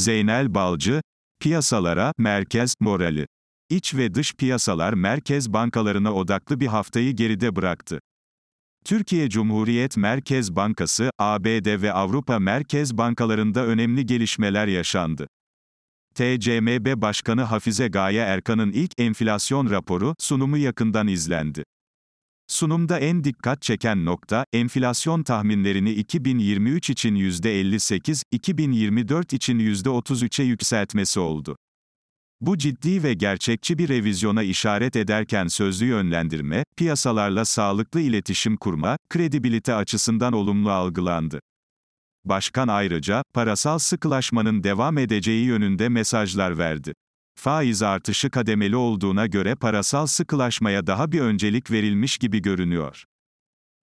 Zeynel Balcı, piyasalara merkez morali. İç ve dış piyasalar merkez bankalarına odaklı bir haftayı geride bıraktı. Türkiye Cumhuriyet Merkez Bankası, ABD ve Avrupa Merkez Bankalarında önemli gelişmeler yaşandı. TCMB Başkanı Hafize Gaye Erkan'ın ilk enflasyon raporu sunumu yakından izlendi. Sunumda en dikkat çeken nokta, enflasyon tahminlerini 2023 için %58, 2024 için %33'e yükseltmesi oldu. Bu ciddi ve gerçekçi bir revizyona işaret ederken sözlü yönlendirme, piyasalarla sağlıklı iletişim kurma, kredibilite açısından olumlu algılandı. Başkan ayrıca, parasal sıkılaşmanın devam edeceği yönünde mesajlar verdi faiz artışı kademeli olduğuna göre parasal sıkılaşmaya daha bir öncelik verilmiş gibi görünüyor.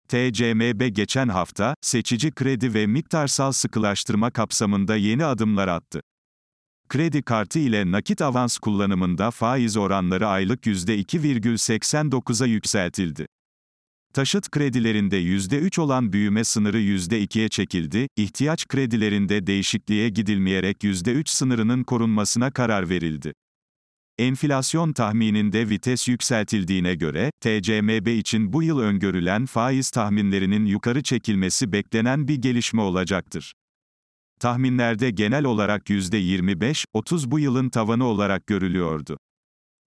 TCMB geçen hafta, seçici kredi ve miktarsal sıkılaştırma kapsamında yeni adımlar attı. Kredi kartı ile nakit avans kullanımında faiz oranları aylık %2,89'a yükseltildi. Taşıt kredilerinde %3 olan büyüme sınırı %2'ye çekildi, ihtiyaç kredilerinde değişikliğe gidilmeyerek %3 sınırının korunmasına karar verildi. Enflasyon tahmininde vites yükseltildiğine göre, TCMB için bu yıl öngörülen faiz tahminlerinin yukarı çekilmesi beklenen bir gelişme olacaktır. Tahminlerde genel olarak %25-30 bu yılın tavanı olarak görülüyordu.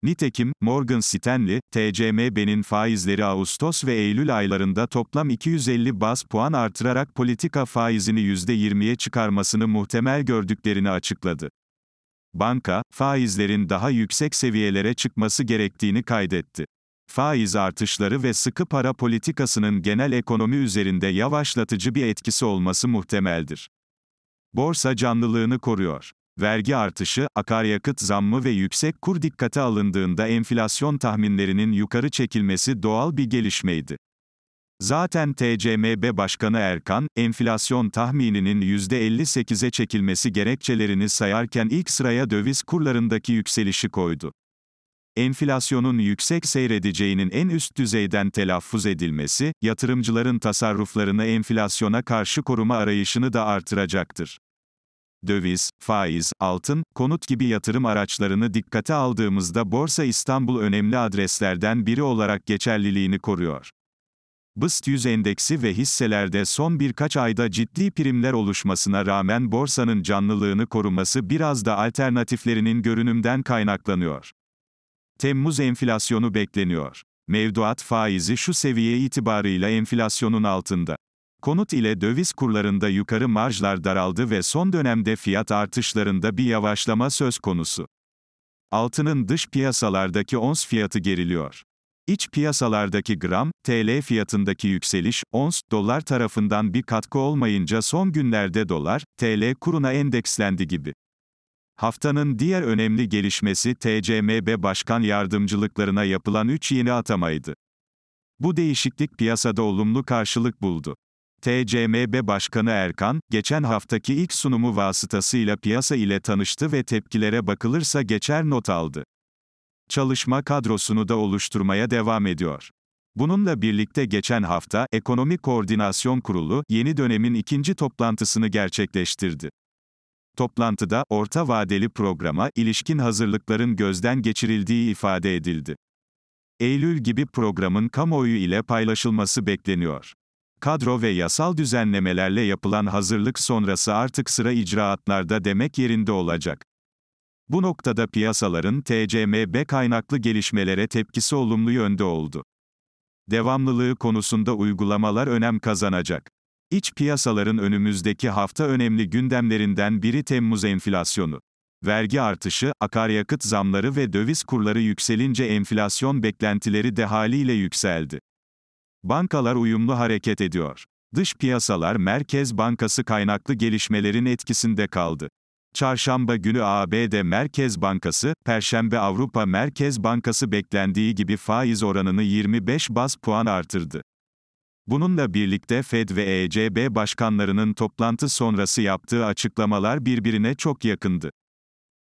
Nitekim, Morgan Stanley, TCMB'nin faizleri Ağustos ve Eylül aylarında toplam 250 baz puan artırarak politika faizini %20'ye çıkarmasını muhtemel gördüklerini açıkladı banka, faizlerin daha yüksek seviyelere çıkması gerektiğini kaydetti. Faiz artışları ve sıkı para politikasının genel ekonomi üzerinde yavaşlatıcı bir etkisi olması muhtemeldir. Borsa canlılığını koruyor. Vergi artışı, akaryakıt zammı ve yüksek kur dikkate alındığında enflasyon tahminlerinin yukarı çekilmesi doğal bir gelişmeydi. Zaten TCMB Başkanı Erkan, enflasyon tahmininin %58'e çekilmesi gerekçelerini sayarken ilk sıraya döviz kurlarındaki yükselişi koydu. Enflasyonun yüksek seyredeceğinin en üst düzeyden telaffuz edilmesi, yatırımcıların tasarruflarını enflasyona karşı koruma arayışını da artıracaktır. Döviz, faiz, altın, konut gibi yatırım araçlarını dikkate aldığımızda Borsa İstanbul önemli adreslerden biri olarak geçerliliğini koruyor. BIST 100 endeksi ve hisselerde son birkaç ayda ciddi primler oluşmasına rağmen borsanın canlılığını koruması biraz da alternatiflerinin görünümden kaynaklanıyor. Temmuz enflasyonu bekleniyor. Mevduat faizi şu seviye itibarıyla enflasyonun altında. Konut ile döviz kurlarında yukarı marjlar daraldı ve son dönemde fiyat artışlarında bir yavaşlama söz konusu. Altının dış piyasalardaki ons fiyatı geriliyor. İç piyasalardaki gram, TL fiyatındaki yükseliş, ons, dolar tarafından bir katkı olmayınca son günlerde dolar, TL kuruna endekslendi gibi. Haftanın diğer önemli gelişmesi TCMB Başkan Yardımcılıklarına yapılan 3 yeni atamaydı. Bu değişiklik piyasada olumlu karşılık buldu. TCMB Başkanı Erkan, geçen haftaki ilk sunumu vasıtasıyla piyasa ile tanıştı ve tepkilere bakılırsa geçer not aldı çalışma kadrosunu da oluşturmaya devam ediyor. Bununla birlikte geçen hafta, Ekonomi Koordinasyon Kurulu, yeni dönemin ikinci toplantısını gerçekleştirdi. Toplantıda, orta vadeli programa ilişkin hazırlıkların gözden geçirildiği ifade edildi. Eylül gibi programın kamuoyu ile paylaşılması bekleniyor. Kadro ve yasal düzenlemelerle yapılan hazırlık sonrası artık sıra icraatlarda demek yerinde olacak. Bu noktada piyasaların TCMB kaynaklı gelişmelere tepkisi olumlu yönde oldu. Devamlılığı konusunda uygulamalar önem kazanacak. İç piyasaların önümüzdeki hafta önemli gündemlerinden biri Temmuz enflasyonu. Vergi artışı, akaryakıt zamları ve döviz kurları yükselince enflasyon beklentileri de haliyle yükseldi. Bankalar uyumlu hareket ediyor. Dış piyasalar Merkez Bankası kaynaklı gelişmelerin etkisinde kaldı. Çarşamba günü ABD Merkez Bankası, Perşembe Avrupa Merkez Bankası beklendiği gibi faiz oranını 25 bas puan artırdı. Bununla birlikte Fed ve ECB başkanlarının toplantı sonrası yaptığı açıklamalar birbirine çok yakındı.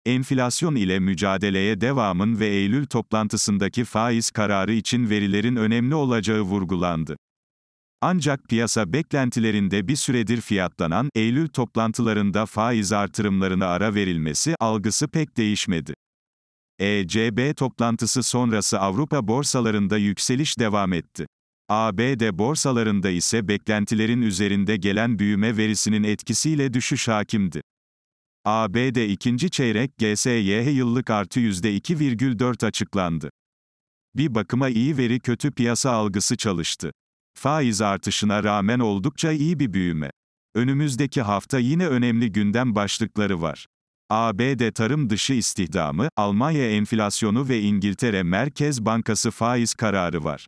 Enflasyon ile mücadeleye devamın ve Eylül toplantısındaki faiz kararı için verilerin önemli olacağı vurgulandı. Ancak piyasa beklentilerinde bir süredir fiyatlanan Eylül toplantılarında faiz artırımlarına ara verilmesi algısı pek değişmedi. ECB toplantısı sonrası Avrupa borsalarında yükseliş devam etti. ABD borsalarında ise beklentilerin üzerinde gelen büyüme verisinin etkisiyle düşüş hakimdi. ABD ikinci çeyrek GSYH yıllık artı %2,4 açıklandı. Bir bakıma iyi veri kötü piyasa algısı çalıştı faiz artışına rağmen oldukça iyi bir büyüme. Önümüzdeki hafta yine önemli gündem başlıkları var. ABD tarım dışı istihdamı, Almanya enflasyonu ve İngiltere Merkez Bankası faiz kararı var.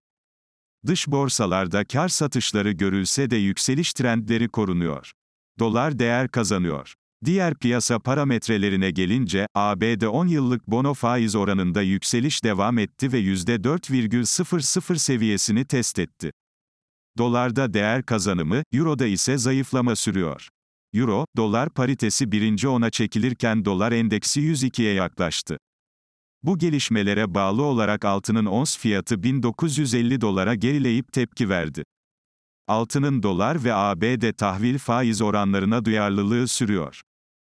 Dış borsalarda kar satışları görülse de yükseliş trendleri korunuyor. Dolar değer kazanıyor. Diğer piyasa parametrelerine gelince, ABD 10 yıllık bono faiz oranında yükseliş devam etti ve %4,00 seviyesini test etti. Dolarda değer kazanımı, Euro'da ise zayıflama sürüyor. Euro, dolar paritesi birinci ona çekilirken dolar endeksi 102'ye yaklaştı. Bu gelişmelere bağlı olarak altının ons fiyatı 1950 dolara gerileyip tepki verdi. Altının dolar ve ABD tahvil faiz oranlarına duyarlılığı sürüyor.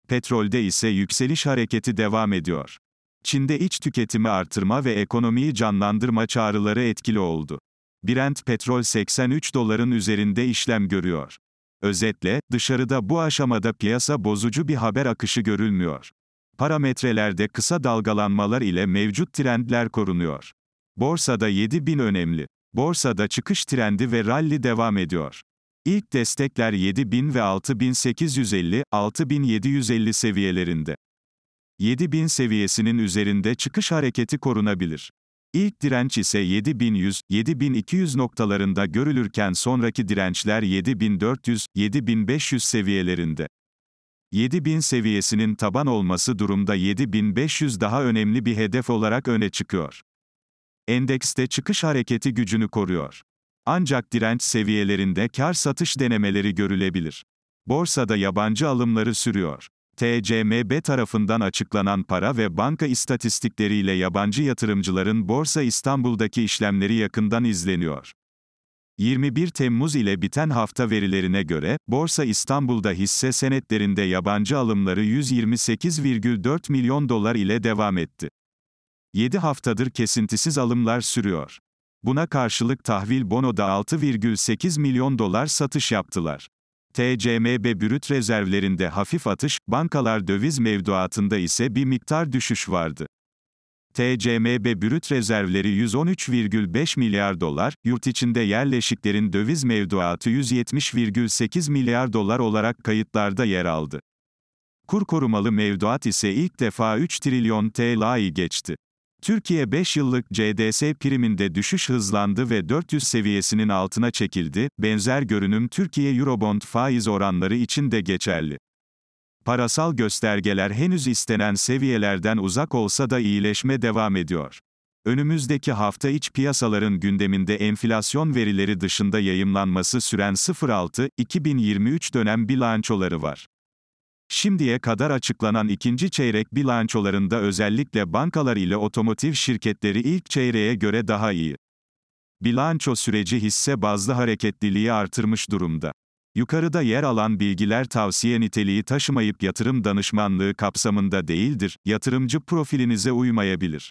Petrolde ise yükseliş hareketi devam ediyor. Çin'de iç tüketimi artırma ve ekonomiyi canlandırma çağrıları etkili oldu. Brent petrol 83 doların üzerinde işlem görüyor. Özetle, dışarıda bu aşamada piyasa bozucu bir haber akışı görülmüyor. Parametrelerde kısa dalgalanmalar ile mevcut trendler korunuyor. Borsada 7000 önemli. Borsada çıkış trendi ve rally devam ediyor. İlk destekler 7000 ve 6850, 6750 seviyelerinde. 7000 seviyesinin üzerinde çıkış hareketi korunabilir. İlk direnç ise 7100, 7200 noktalarında görülürken sonraki dirençler 7400, 7500 seviyelerinde. 7000 seviyesinin taban olması durumda 7500 daha önemli bir hedef olarak öne çıkıyor. Endekste çıkış hareketi gücünü koruyor. Ancak direnç seviyelerinde kar satış denemeleri görülebilir. Borsada yabancı alımları sürüyor. TCMB tarafından açıklanan para ve banka istatistikleriyle yabancı yatırımcıların Borsa İstanbul'daki işlemleri yakından izleniyor. 21 Temmuz ile biten hafta verilerine göre, Borsa İstanbul'da hisse senetlerinde yabancı alımları 128,4 milyon dolar ile devam etti. 7 haftadır kesintisiz alımlar sürüyor. Buna karşılık tahvil bonoda 6,8 milyon dolar satış yaptılar. TCMB brüt rezervlerinde hafif atış, bankalar döviz mevduatında ise bir miktar düşüş vardı. TCMB brüt rezervleri 113,5 milyar dolar, yurt içinde yerleşiklerin döviz mevduatı 170,8 milyar dolar olarak kayıtlarda yer aldı. Kur korumalı mevduat ise ilk defa 3 trilyon TL'yi geçti. Türkiye 5 yıllık CDS priminde düşüş hızlandı ve 400 seviyesinin altına çekildi. Benzer görünüm Türkiye Eurobond faiz oranları için de geçerli. Parasal göstergeler henüz istenen seviyelerden uzak olsa da iyileşme devam ediyor. Önümüzdeki hafta iç piyasaların gündeminde enflasyon verileri dışında yayımlanması süren 06-2023 dönem bilançoları var. Şimdiye kadar açıklanan ikinci çeyrek bilançolarında özellikle bankalar ile otomotiv şirketleri ilk çeyreğe göre daha iyi. Bilanço süreci hisse bazlı hareketliliği artırmış durumda. Yukarıda yer alan bilgiler tavsiye niteliği taşımayıp yatırım danışmanlığı kapsamında değildir, yatırımcı profilinize uymayabilir.